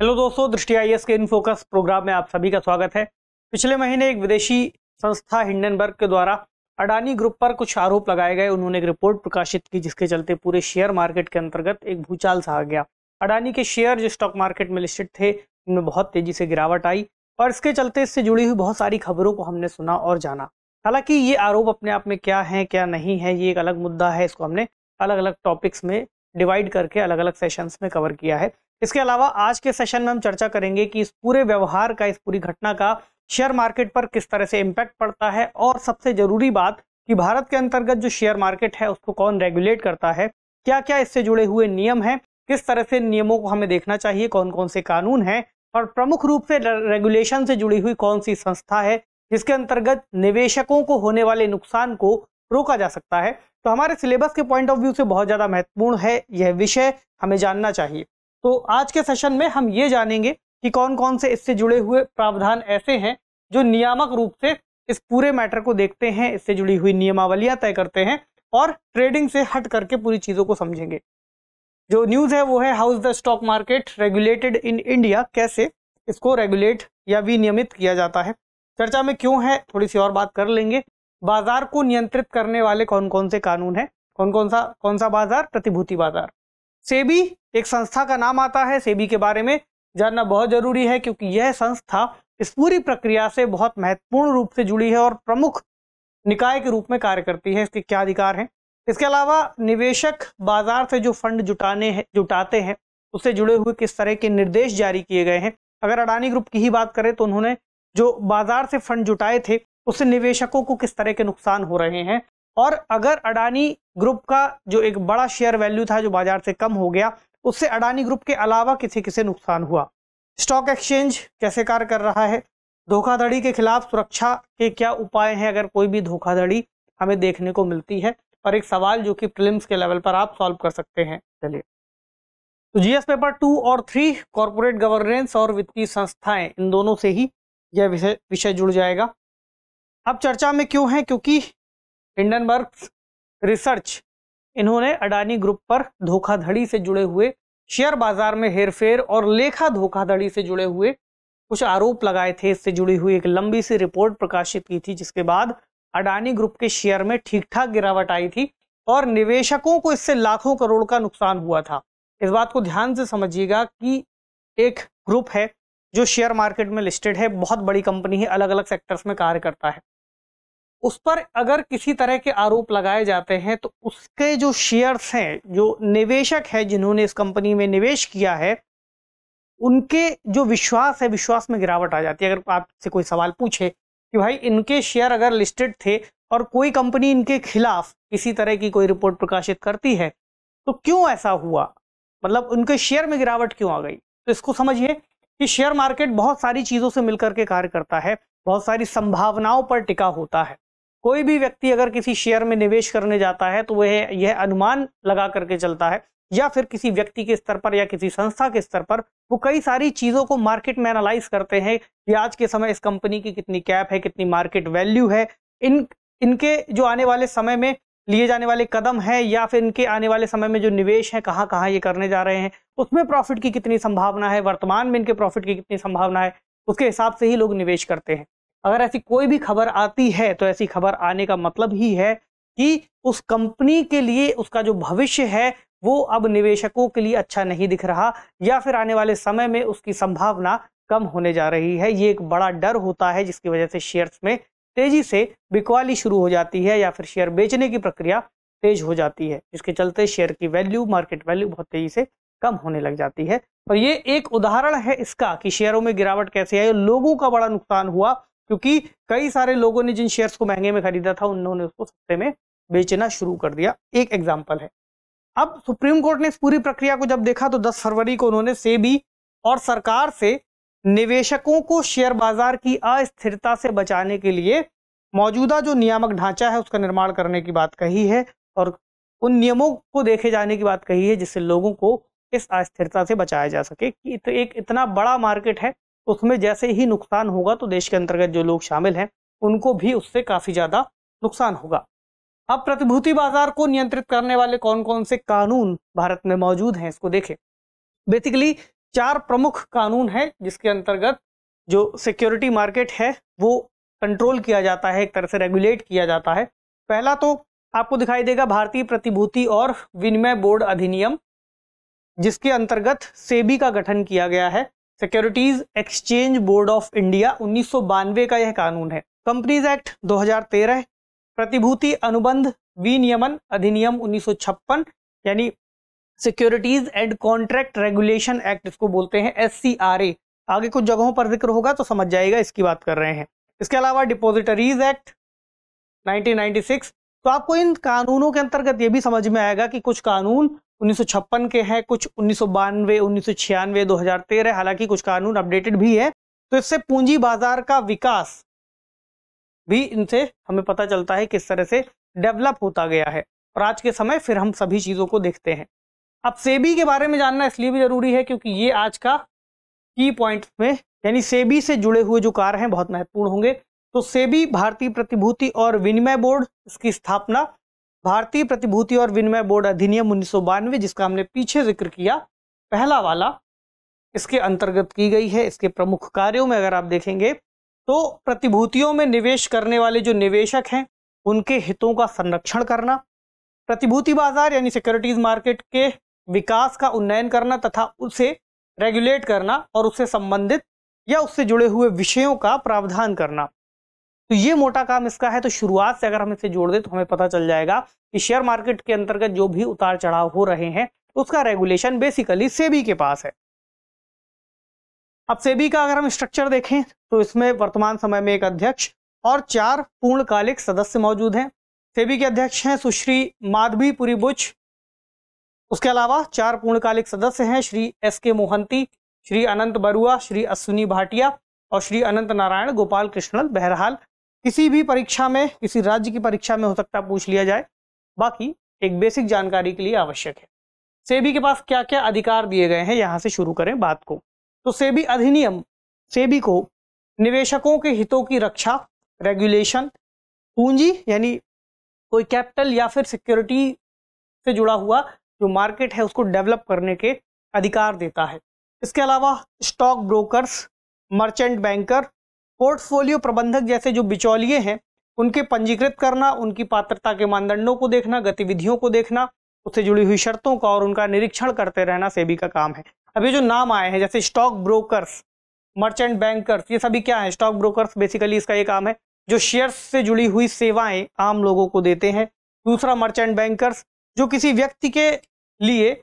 hello दोस्तों दृष्टि आई के इन फोकस प्रोग्राम में आप सभी का स्वागत है पिछले महीने एक विदेशी संस्था हिंडनबर्ग के द्वारा अडानी ग्रुप पर कुछ आरोप लगाए गए उन्होंने एक रिपोर्ट प्रकाशित की जिसके चलते पूरे शेयर मार्केट के अंतर्गत एक भूचाल सा आ गया अडानी के शेयर जो स्टॉक मार्केट में लिस्टेड थे उनमें बहुत तेजी से गिरावट आई और इसके चलते इससे जुड़ी हुई बहुत सारी खबरों को हमने सुना और जाना हालांकि ये आरोप अपने आप में क्या है क्या नहीं है ये एक अलग मुद्दा है इसको हमने अलग अलग टॉपिक्स में डिवाइड करके अलग अलग सेशंस में कवर किया है इसके अलावा आज के सेशन में हम चर्चा करेंगे कि इस पूरे व्यवहार का इस पूरी घटना का शेयर मार्केट पर किस तरह से इम्पैक्ट पड़ता है और सबसे जरूरी बात कि भारत के अंतर्गत जो शेयर मार्केट है उसको कौन रेगुलेट करता है क्या क्या इससे जुड़े हुए नियम हैं किस तरह से नियमों को हमें देखना चाहिए कौन कौन से कानून हैं और प्रमुख रूप से रेगुलेशन से जुड़ी हुई कौन सी संस्था है जिसके अंतर्गत निवेशकों को होने वाले नुकसान को रोका जा सकता है तो हमारे सिलेबस के पॉइंट ऑफ व्यू से बहुत ज़्यादा महत्वपूर्ण है यह विषय हमें जानना चाहिए तो आज के सेशन में हम ये जानेंगे कि कौन कौन से इससे जुड़े हुए प्रावधान ऐसे हैं जो नियामक रूप से इस पूरे मैटर को देखते हैं इससे जुड़ी हुई नियमावलियां तय करते हैं और ट्रेडिंग से हट करके पूरी चीज़ों को समझेंगे जो न्यूज़ है वो है how is the stock market regulated in India कैसे इसको रेगुलेट या विनियमित किया जाता है चर्चा में क्यों है थोड़ी सी और बात कर लेंगे बाजार को नियंत्रित करने वाले कौन कौन से कानून है कौन कौन सा कौन सा बाजार प्रतिभूति बाजार सेबी एक संस्था का नाम आता है सेबी के बारे में जानना बहुत जरूरी है क्योंकि यह संस्था इस पूरी प्रक्रिया से बहुत महत्वपूर्ण रूप से जुड़ी है और प्रमुख निकाय के रूप में कार्य करती है इसके क्या अधिकार हैं इसके अलावा निवेशक बाजार से जो फंड जुटाने हैं जुटाते हैं उससे जुड़े हुए किस तरह के निर्देश जारी किए गए हैं अगर अडानी ग्रुप की ही बात करें तो उन्होंने जो बाजार से फंड जुटाए थे उससे निवेशकों को किस तरह के नुकसान हो रहे हैं और अगर अडानी ग्रुप का जो एक बड़ा शेयर वैल्यू था जो बाजार से कम हो गया उससे अडानी ग्रुप के अलावा किसी किसे नुकसान हुआ स्टॉक एक्सचेंज कैसे कार्य कर रहा है धोखाधड़ी के खिलाफ सुरक्षा के क्या उपाय हैं अगर कोई भी धोखाधड़ी हमें देखने को मिलती है और एक सवाल जो कि प्रिलिम्स के लेवल पर आप सॉल्व कर सकते हैं चलिए तो जीएस पेपर टू और थ्री कॉरपोरेट गवर्नेंस और वित्तीय संस्थाएं इन दोनों से ही यह विषय विषय जुड़ जाएगा अब चर्चा में क्यों है क्योंकि हिंडनबर्ग रिसर्च इन्होंने अडानी ग्रुप पर धोखाधड़ी से जुड़े हुए शेयर बाजार में हेरफेर और लेखा धोखाधड़ी से जुड़े हुए कुछ आरोप लगाए थे इससे जुड़ी हुई एक लंबी सी रिपोर्ट प्रकाशित की थी जिसके बाद अडानी ग्रुप के शेयर में ठीक ठाक गिरावट आई थी और निवेशकों को इससे लाखों करोड़ का नुकसान हुआ था इस बात को ध्यान से समझिएगा कि एक ग्रुप है जो शेयर मार्केट में लिस्टेड है बहुत बड़ी कंपनी है अलग अलग सेक्टर्स में कार्य करता है उस पर अगर किसी तरह के आरोप लगाए जाते हैं तो उसके जो शेयर्स हैं जो निवेशक है जिन्होंने इस कंपनी में निवेश किया है उनके जो विश्वास है विश्वास में गिरावट आ जाती है अगर आपसे कोई सवाल पूछे कि भाई इनके शेयर अगर लिस्टेड थे और कोई कंपनी इनके खिलाफ किसी तरह की कोई रिपोर्ट प्रकाशित करती है तो क्यों ऐसा हुआ मतलब उनके शेयर में गिरावट क्यों आ गई तो इसको समझिए कि शेयर मार्केट बहुत सारी चीज़ों से मिलकर के कार्य करता है बहुत सारी संभावनाओं पर टिका होता है कोई भी व्यक्ति अगर किसी शेयर में निवेश करने जाता है तो वह यह अनुमान लगा करके चलता है या फिर किसी व्यक्ति के स्तर पर या किसी संस्था के स्तर पर वो कई सारी चीज़ों को मार्केट में एनालाइज करते हैं कि आज के समय इस कंपनी की कितनी कैप है कितनी मार्केट वैल्यू है इन इनके जो आने वाले समय में लिए जाने वाले कदम हैं या फिर इनके आने वाले समय में जो निवेश है कहाँ कहाँ ये करने जा रहे हैं उसमें प्रॉफिट की कितनी संभावना है वर्तमान में इनके प्रॉफिट की कितनी संभावना है उसके हिसाब से ही लोग निवेश करते हैं अगर ऐसी कोई भी खबर आती है तो ऐसी खबर आने का मतलब ही है कि उस कंपनी के लिए उसका जो भविष्य है वो अब निवेशकों के लिए अच्छा नहीं दिख रहा या फिर आने वाले समय में उसकी संभावना कम होने जा रही है ये एक बड़ा डर होता है जिसकी वजह से शेयर्स में तेजी से बिकवाली शुरू हो जाती है या फिर शेयर बेचने की प्रक्रिया तेज हो जाती है जिसके चलते शेयर की वैल्यू मार्केट वैल्यू बहुत तेजी से कम होने लग जाती है और ये एक उदाहरण है इसका कि शेयरों में गिरावट कैसे आई लोगों का बड़ा नुकसान हुआ क्योंकि कई सारे लोगों ने जिन शेयर्स को महंगे में खरीदा था उन्होंने उसको सस्ते में बेचना शुरू कर दिया एक एग्जाम्पल है अब सुप्रीम कोर्ट ने इस पूरी प्रक्रिया को जब देखा तो 10 फरवरी को उन्होंने सेबी और सरकार से निवेशकों को शेयर बाजार की अस्थिरता से बचाने के लिए मौजूदा जो नियामक ढांचा है उसका निर्माण करने की बात कही है और उन नियमों को देखे जाने की बात कही है जिससे लोगों को इस अस्थिरता से बचाया जा सके कि तो एक इतना बड़ा मार्केट है उसमें जैसे ही नुकसान होगा तो देश के अंतर्गत जो लोग शामिल हैं उनको भी उससे काफ़ी ज़्यादा नुकसान होगा अब प्रतिभूति बाजार को नियंत्रित करने वाले कौन कौन से कानून भारत में मौजूद हैं इसको देखें बेसिकली चार प्रमुख कानून हैं जिसके अंतर्गत जो सिक्योरिटी मार्केट है वो कंट्रोल किया जाता है एक तरह से रेगुलेट किया जाता है पहला तो आपको दिखाई देगा भारतीय प्रतिभूति और विनिमय बोर्ड अधिनियम जिसके अंतर्गत सेबी का गठन किया गया है securities exchange board of India उन्नीस का यह कानून है कंपनीज एक्ट 2013 प्रतिभूति अनुबंध विनियमन अधिनियम उन्नीस यानी securities and contract regulation act इसको बोलते हैं एस आगे कुछ जगहों पर जिक्र होगा तो समझ जाएगा इसकी बात कर रहे हैं इसके अलावा डिपोजिटरीज एक्ट 1996 तो आपको इन कानूनों के अंतर्गत ये भी समझ में आएगा कि कुछ कानून उन्नीस के हैं कुछ उन्नीस सौ बानवे उन्नीस हालांकि कुछ कानून अपडेटेड भी है तो इससे पूंजी बाजार का विकास भी इनसे हमें पता चलता है किस तरह से डेवलप होता गया है और आज के समय फिर हम सभी चीज़ों को देखते हैं अब सेबी के बारे में जानना इसलिए भी ज़रूरी है क्योंकि ये आज का की पॉइंट में यानी सेबी से जुड़े हुए जो कार्य हैं बहुत महत्वपूर्ण होंगे तो सेबी भारतीय प्रतिभूति और विनिमय बोर्ड इसकी स्थापना भारतीय प्रतिभूति और विनिमय बोर्ड अधिनियम उन्नीस जिसका हमने पीछे जिक्र किया पहला वाला इसके अंतर्गत की गई है इसके प्रमुख कार्यों में अगर आप देखेंगे तो प्रतिभूतियों में निवेश करने वाले जो निवेशक हैं उनके हितों का संरक्षण करना प्रतिभूति बाजार यानी सिक्योरिटीज मार्केट के विकास का उन्नयन करना तथा उसे रेगुलेट करना और उससे संबंधित या उससे जुड़े हुए विषयों का प्रावधान करना तो ये मोटा काम इसका है तो शुरुआत से अगर हम इसे जोड़ दें तो हमें पता चल जाएगा कि शेयर मार्केट के अंतर्गत जो भी उतार चढ़ाव हो रहे हैं तो उसका रेगुलेशन बेसिकली सेबी के पास है अब सेबी का अगर हम स्ट्रक्चर देखें तो इसमें वर्तमान समय में एक अध्यक्ष और चार पूर्णकालिक सदस्य मौजूद हैं सेबी के अध्यक्ष हैं सुश्री माधवी पुरी बुच उसके अलावा चार पूर्णकालिक सदस्य हैं श्री एस के मोहंती श्री अनंत बरुआ श्री अश्विनी भाटिया और श्री अनंत नारायण गोपाल कृष्णल बहरहाल किसी भी परीक्षा में किसी राज्य की परीक्षा में हो सकता पूछ लिया जाए बाकी एक बेसिक जानकारी के लिए आवश्यक है सेबी के पास क्या क्या अधिकार दिए गए हैं यहाँ से शुरू करें बात को तो सेबी अधिनियम सेबी को निवेशकों के हितों की रक्षा रेगुलेशन पूंजी यानी कोई कैपिटल या फिर सिक्योरिटी से जुड़ा हुआ जो मार्केट है उसको डेवलप करने के अधिकार देता है इसके अलावा stock brokers merchant banker portfolio प्रबंधक जैसे जो बिचौलिए हैं उनके पंजीकृत करना उनकी पात्रता के मानदंडों को देखना गतिविधियों को देखना उससे जुड़ी हुई शर्तों का और उनका निरीक्षण करते रहना सेबी का काम है अभी जो नाम आए हैं जैसे स्टॉक ब्रोकर्स मर्चेंट बैंकर्स ये सभी क्या है स्टॉक ब्रोकर्स बेसिकली इसका ये काम है जो शेयर्स से जुड़ी हुई सेवाएं आम लोगों को देते हैं दूसरा मर्चेंट बैंकर्स जो किसी व्यक्ति के लिए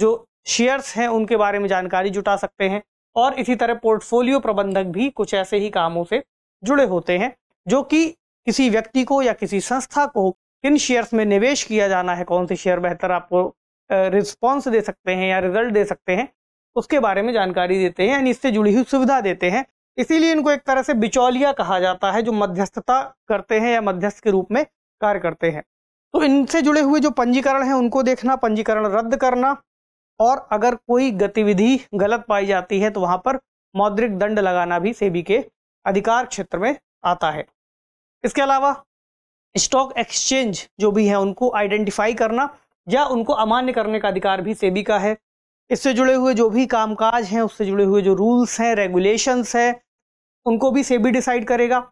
जो शेयर्स हैं उनके बारे में जानकारी जुटा सकते हैं और इसी तरह पोर्टफोलियो प्रबंधक भी कुछ ऐसे ही कामों से जुड़े होते हैं जो कि किसी व्यक्ति को या किसी संस्था को किन शेयर्स में निवेश किया जाना है कौन से शेयर बेहतर आपको रिस्पॉन्स दे सकते हैं या रिजल्ट दे सकते हैं उसके बारे में जानकारी देते हैं यानी इससे जुड़ी हुई सुविधा देते हैं इसीलिए इनको एक तरह से बिचौलिया कहा जाता है जो मध्यस्थता करते हैं या मध्यस्थ के रूप में कार्य करते हैं तो इनसे जुड़े हुए जो पंजीकरण है उनको देखना पंजीकरण रद्द करना और अगर कोई गतिविधि गलत पाई जाती है तो वहां पर मौद्रिक दंड लगाना भी सेबी के अधिकार क्षेत्र में आता है इसके अलावा स्टॉक एक्सचेंज जो भी है उनको आइडेंटिफाई करना या उनको अमान्य करने का अधिकार भी सेबी का है इससे जुड़े हुए जो भी कामकाज हैं उससे जुड़े हुए जो रूल्स हैं रेगुलेशंस हैं उनको भी सेबी डिसाइड करेगा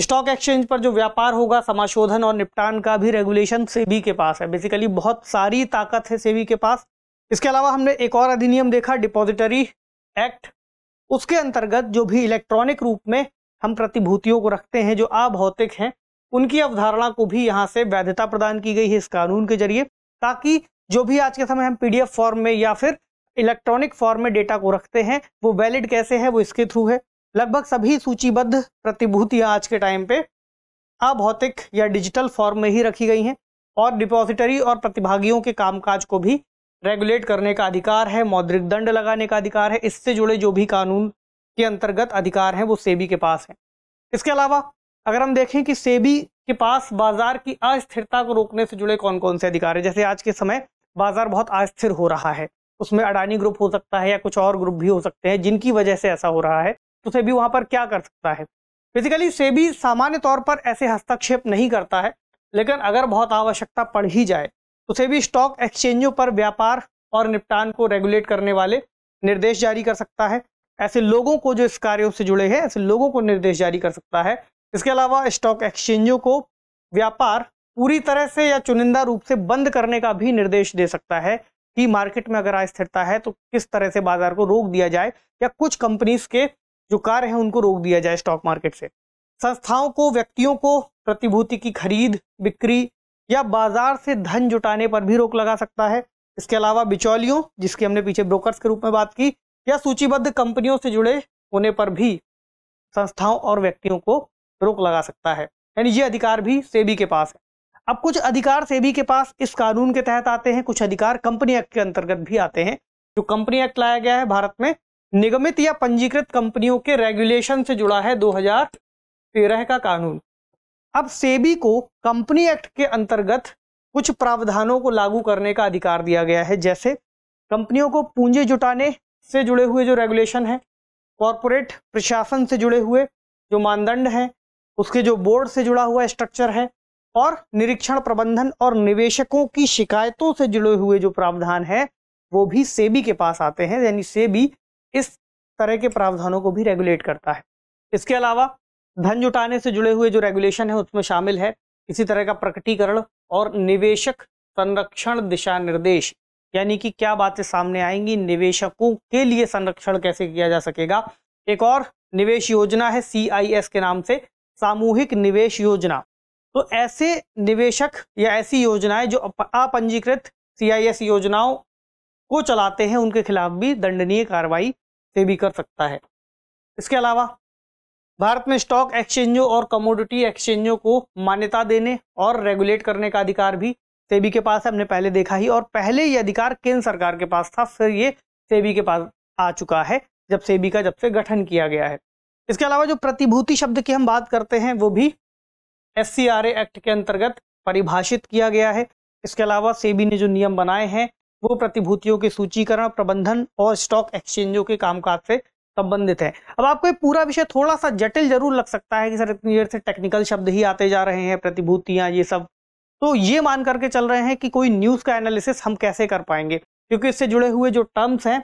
स्टॉक एक्सचेंज पर जो व्यापार होगा समाशोधन और निपटान का भी रेगुलेशन सेबी के पास है बेसिकली बहुत सारी ताकत है सेबी के पास इसके अलावा हमने एक और अधिनियम देखा डिपॉजिटरी एक्ट उसके अंतर्गत जो भी इलेक्ट्रॉनिक रूप में हम प्रतिभूतियों को रखते हैं जो अभौतिक हैं उनकी अवधारणा को भी यहाँ से वैधता प्रदान की गई है इस कानून के जरिए ताकि जो भी आज के समय हम पीडीएफ फॉर्म में या फिर इलेक्ट्रॉनिक फॉर्म में डेटा को रखते हैं वो वैलिड कैसे है वो इसके थ्रू है लगभग सभी सूचीबद्ध प्रतिभूतियां आज के टाइम पे अभौतिक या डिजिटल फॉर्म में ही रखी गई हैं और डिपॉजिटरी और प्रतिभागियों के कामकाज को भी रेगुलेट करने का अधिकार है मौद्रिक दंड लगाने का अधिकार है इससे जुड़े जो भी कानून के अंतर्गत अधिकार हैं वो सेबी के पास हैं इसके अलावा अगर हम देखें कि सेबी के पास बाजार की अस्थिरता को रोकने से जुड़े कौन कौन से अधिकार हैं जैसे आज के समय बाजार बहुत अस्थिर हो रहा है उसमें अडानी ग्रुप हो सकता है या कुछ और ग्रुप भी हो सकते हैं जिनकी वजह से ऐसा हो रहा है तो सेबी वहां पर क्या कर सकता है बेसिकली सेबी सामान्य तौर पर ऐसे हस्तक्षेप नहीं करता है लेकिन अगर बहुत आवश्यकता पड़ ही जाए उसे तो भी स्टॉक एक्सचेंजों पर व्यापार और निपटान को रेगुलेट करने वाले निर्देश जारी कर सकता है ऐसे लोगों को जो इस कार्यों से जुड़े हैं ऐसे लोगों को निर्देश जारी कर सकता है इसके अलावा स्टॉक एक्सचेंजों को व्यापार पूरी तरह से या चुनिंदा रूप से बंद करने का भी निर्देश दे सकता है कि मार्केट में अगर अस्थिरता है तो किस तरह से बाजार को रोक दिया जाए या कुछ कंपनीज के जो कार्य हैं उनको रोक दिया जाए स्टॉक मार्केट से संस्थाओं को व्यक्तियों को प्रतिभूति की खरीद बिक्री या बाजार से धन जुटाने पर भी रोक लगा सकता है इसके अलावा बिचौलियों जिसकी हमने पीछे ब्रोकर्स के रूप में बात की या सूचीबद्ध कंपनियों से जुड़े होने पर भी संस्थाओं और व्यक्तियों को रोक लगा सकता है यानी ये अधिकार भी सेबी के पास है अब कुछ अधिकार सेबी के पास इस कानून के तहत आते हैं कुछ अधिकार कंपनी एक्ट के अंतर्गत भी आते हैं जो कंपनी एक्ट लाया गया है भारत में निगमित या पंजीकृत कंपनियों के रेगुलेशन से जुड़ा है दो का कानून अब सेबी को कंपनी एक्ट के अंतर्गत कुछ प्रावधानों को लागू करने का अधिकार दिया गया है जैसे कंपनियों को पूंजी जुटाने से जुड़े हुए जो रेगुलेशन है कॉरपोरेट प्रशासन से जुड़े हुए जो मानदंड हैं उसके जो बोर्ड से जुड़ा हुआ स्ट्रक्चर है और निरीक्षण प्रबंधन और निवेशकों की शिकायतों से जुड़े हुए जो प्रावधान है वो भी सेबी के पास आते हैं यानी सेबी इस तरह के प्रावधानों को भी रेगुलेट करता है इसके अलावा धन जुटाने से जुड़े हुए जो रेगुलेशन है उसमें शामिल है इसी तरह का प्रकटीकरण और निवेशक संरक्षण दिशा निर्देश यानी कि क्या बातें सामने आएंगी निवेशकों के लिए संरक्षण कैसे किया जा सकेगा एक और निवेश योजना है सीआईएस के नाम से सामूहिक निवेश योजना तो ऐसे निवेशक या ऐसी योजनाएं जो अपंजीकृत सीआईएस योजनाओं को चलाते हैं उनके खिलाफ भी दंडनीय कार्रवाई से भी कर सकता है इसके अलावा भारत में स्टॉक एक्सचेंजों और कमोडिटी एक्सचेंजों को मान्यता देने और रेगुलेट करने का अधिकार भी सेबी के पास है हमने पहले देखा ही और पहले ये अधिकार केंद्र सरकार के पास था फिर ये सेबी के पास आ चुका है जब सेबी का जब से गठन किया गया है इसके अलावा जो प्रतिभूति शब्द की हम बात करते हैं वो भी एस एक्ट के अंतर्गत परिभाषित किया गया है इसके अलावा सेबी ने जो नियम बनाए हैं वो प्रतिभूतियों के सूचीकरण प्रबंधन और स्टॉक एक्सचेंजों के कामकाज से संबंधित है अब आपको ये पूरा विषय थोड़ा सा जटिल जरूर लग सकता है कि सर इतनी देर से टेक्निकल शब्द ही आते जा रहे हैं प्रतिभूतियां ये सब तो ये मान करके चल रहे हैं कि कोई न्यूज़ का एनालिसिस हम कैसे कर पाएंगे क्योंकि इससे जुड़े हुए जो टर्म्स हैं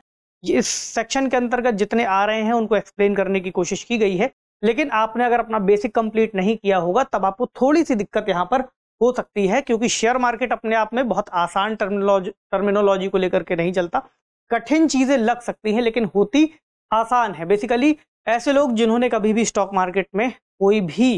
इस सेक्शन के अंतर्गत जितने आ रहे हैं उनको एक्सप्लेन करने की कोशिश की गई है लेकिन आपने अगर अपना बेसिक कंप्लीट नहीं किया होगा तब आपको थोड़ी सी दिक्कत यहाँ पर हो सकती है क्योंकि शेयर मार्केट अपने आप में बहुत आसान टर्मिनोलॉजी टर्मिनोलॉजी को लेकर के नहीं चलता कठिन चीजें लग सकती हैं लेकिन होती आसान है बेसिकली ऐसे लोग जिन्होंने कभी भी स्टॉक मार्केट में कोई भी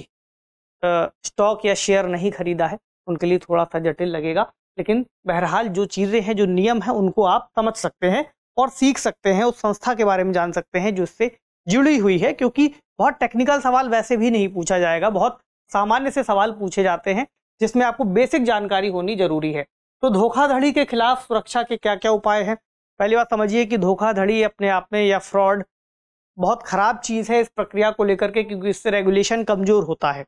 स्टॉक या शेयर नहीं खरीदा है उनके लिए थोड़ा सा जटिल लगेगा लेकिन बहरहाल जो चीज़ें हैं जो नियम हैं उनको आप समझ सकते हैं और सीख सकते हैं उस संस्था के बारे में जान सकते हैं जो इससे जुड़ी हुई है क्योंकि बहुत टेक्निकल सवाल वैसे भी नहीं पूछा जाएगा बहुत सामान्य से सवाल पूछे जाते हैं जिसमें आपको बेसिक जानकारी होनी जरूरी है तो धोखाधड़ी के खिलाफ सुरक्षा के क्या क्या उपाय हैं पहली बात समझिए कि धोखाधड़ी अपने आप में या फ्रॉड बहुत ख़राब चीज़ है इस प्रक्रिया को लेकर के क्योंकि इससे रेगुलेशन कमज़ोर होता है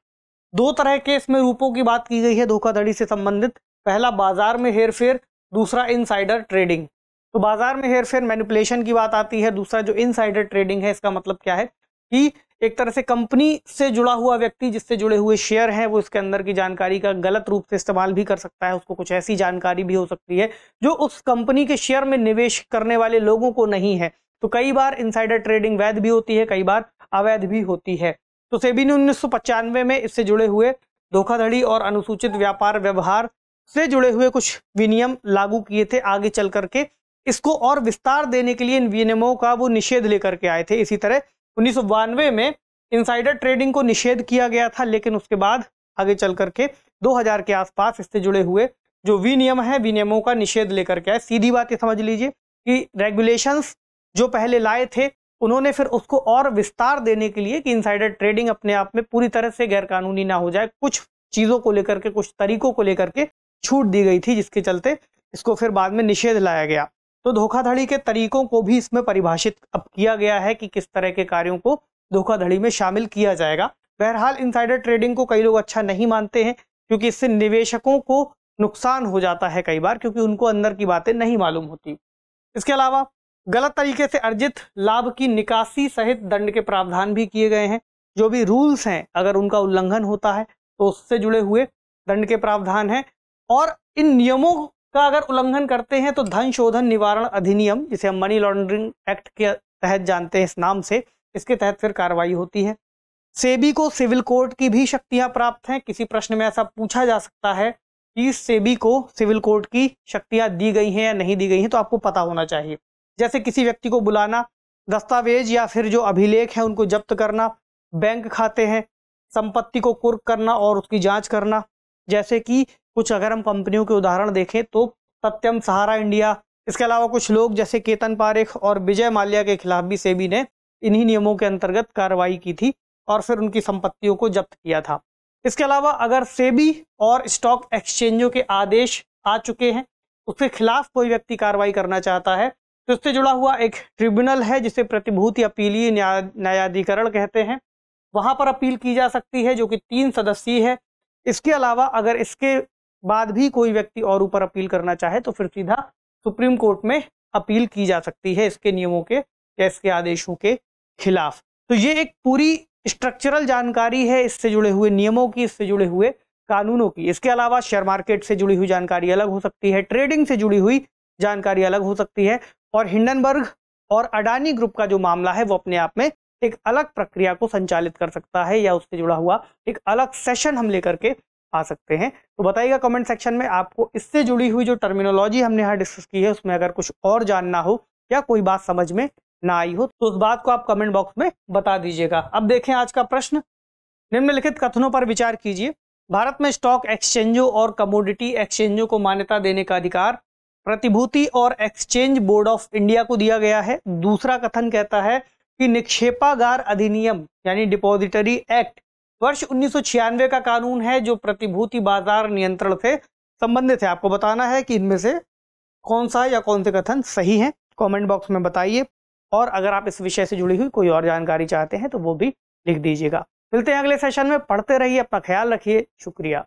दो तरह के इसमें रूपों की बात की गई है धोखाधड़ी से संबंधित पहला बाजार में हेरफेर दूसरा इनसाइडर ट्रेडिंग तो बाजार में हेरफेर मैनिपुलेशन की बात आती है दूसरा जो इनसाइडर ट्रेडिंग है इसका मतलब क्या है कि एक तरह से कंपनी से जुड़ा हुआ व्यक्ति जिससे जुड़े हुए शेयर हैं वो इसके अंदर की जानकारी का गलत रूप से इस्तेमाल भी कर सकता है उसको कुछ ऐसी जानकारी भी हो सकती है जो उस कंपनी के शेयर में निवेश करने वाले लोगों को नहीं है तो कई बार इनसाइडर ट्रेडिंग वैध भी होती है कई बार अवैध भी होती है तो सेबी ने उन्नीस में इससे जुड़े हुए धोखाधड़ी और अनुसूचित व्यापार व्यवहार से जुड़े हुए कुछ विनियम लागू किए थे आगे चल करके इसको और विस्तार देने के लिए इन विनियमों का वो निषेध लेकर के आए थे इसी तरह उन्नीस में इनसाइडर ट्रेडिंग को निषेध किया गया था लेकिन उसके बाद आगे चल करके 2000 के आसपास इससे जुड़े हुए जो विनियम है विनियमों का निषेध लेकर के आए सीधी बात ये समझ लीजिए कि रेगुलेशंस जो पहले लाए थे उन्होंने फिर उसको और विस्तार देने के लिए कि इनसाइडर ट्रेडिंग अपने आप में पूरी तरह से गैरकानूनी ना हो जाए कुछ चीज़ों को लेकर के कुछ तरीकों को लेकर के छूट दी गई थी जिसके चलते इसको फिर बाद में निषेध लाया गया तो धोखाधड़ी के तरीकों को भी इसमें परिभाषित अब किया गया है कि किस तरह के कार्यों को धोखाधड़ी में शामिल किया जाएगा बहरहाल इनसाइडर ट्रेडिंग को कई लोग अच्छा नहीं मानते हैं क्योंकि इससे निवेशकों को नुकसान हो जाता है कई बार क्योंकि उनको अंदर की बातें नहीं मालूम होती इसके अलावा गलत तरीके से अर्जित लाभ की निकासी सहित दंड के प्रावधान भी किए गए हैं जो भी रूल्स हैं अगर उनका उल्लंघन होता है तो उससे जुड़े हुए दंड के प्रावधान हैं और इन नियमों का अगर उल्लंघन करते हैं तो धन शोधन निवारण अधिनियम जिसे हम मनी लॉन्ड्रिंग एक्ट के तहत जानते हैं इस नाम से इसके तहत फिर कार्रवाई होती है सेबी को सिविल कोर्ट की भी शक्तियां प्राप्त हैं किसी प्रश्न में ऐसा पूछा जा सकता है कि सेबी को सिविल कोर्ट की शक्तियां दी गई हैं या नहीं दी गई हैं तो आपको पता होना चाहिए जैसे किसी व्यक्ति को बुलाना दस्तावेज या फिर जो अभिलेख है उनको जब्त करना बैंक खाते हैं संपत्ति को कुर्क करना और उसकी जांच करना जैसे कि कुछ अगर हम कंपनियों के उदाहरण देखें तो सत्यम सहारा इंडिया इसके अलावा कुछ लोग जैसे केतन पारेख और विजय माल्या के खिलाफ भी सेबी ने इन्हीं नियमों के अंतर्गत कार्रवाई की थी और फिर उनकी संपत्तियों को जब्त किया था इसके अलावा अगर सेबी और स्टॉक एक्सचेंजों के आदेश आ चुके हैं उसके खिलाफ कोई व्यक्ति कार्रवाई करना चाहता है तो इससे जुड़ा हुआ एक ट्रिब्यूनल है जिसे प्रतिभूति अपीलीय न्याय न्यायाधिकरण कहते हैं वहां पर अपील की जा सकती है जो कि तीन सदस्यीय है इसके अलावा अगर इसके बाद भी कोई व्यक्ति और ऊपर अपील करना चाहे तो फिर सीधा सुप्रीम कोर्ट में अपील की जा सकती है इसके नियमों के या इसके आदेशों के खिलाफ तो ये एक पूरी स्ट्रक्चरल जानकारी है इससे जुड़े हुए नियमों की इससे जुड़े हुए कानूनों की इसके अलावा शेयर मार्केट से जुड़ी हुई जानकारी अलग हो सकती है ट्रेडिंग से जुड़ी हुई जानकारी अलग हो सकती है और हिंडनबर्ग और अडानी ग्रुप का जो मामला है वो अपने आप में एक अलग प्रक्रिया को संचालित कर सकता है या उससे जुड़ा हुआ एक अलग सेशन हम लेकर के आ सकते हैं तो बताइएगा कमेंट सेक्शन में आपको इससे जुड़ी हुई जो टर्मिनोलॉजी हमने यहाँ डिस्कस की है उसमें अगर कुछ और जानना हो या कोई बात समझ में ना आई हो तो उस बात को आप कमेंट बॉक्स में बता दीजिएगा अब देखें आज का प्रश्न निम्नलिखित कथनों पर विचार कीजिए भारत में स्टॉक एक्सचेंजों और कमोडिटी एक्सचेंजों को मान्यता देने का अधिकार प्रतिभूति और एक्सचेंज बोर्ड ऑफ इंडिया को दिया गया है दूसरा कथन कहता है कि निक्षेपागार अधिनियम यानी डिपॉजिटरी एक्ट वर्ष उन्नीस का कानून है जो प्रतिभूति बाजार नियंत्रण से संबंधित है आपको बताना है कि इनमें से कौन सा या कौन से कथन सही है कमेंट बॉक्स में बताइए और अगर आप इस विषय से जुड़ी हुई कोई और जानकारी चाहते हैं तो वो भी लिख दीजिएगा मिलते हैं अगले सेशन में पढ़ते रहिए अपना ख्याल रखिए शुक्रिया